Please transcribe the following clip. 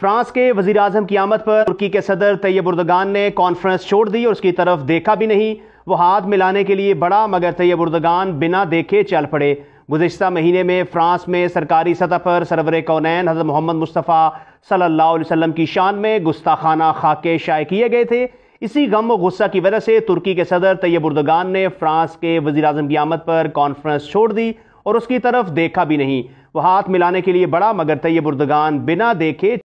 France के वजीर अजम की आमद पर तुर्की के सदर तैयब उर्दगान ने कॉन्फ्रेंस छोड़ दी और उसकी तरफ देखा भी नहीं वो हाथ मिलाने के लिए बड़ा मगर तैयब उर्दगान बिना देखे चल पड़े गुजशत महीने में फ्रांस में सरकारी सतह पर सरवर कौनैन हजरत मोहम्मद मुस्तफ़ा सल्ला वसम की शान में गुस्ताखाना खाके शाये किए गए थे इसी गम व गुस्सा की वजह से तुर्की के सदर तैयब उर्दगान ने फ्रांस के वजी अजम की आमद पर कॉन्फ्रेंस छोड़ दी और उसकी तरफ देखा भी नहीं वो हाथ मिलाने के लिए बड़ा मगर तैयब उर्दगान बिना देखे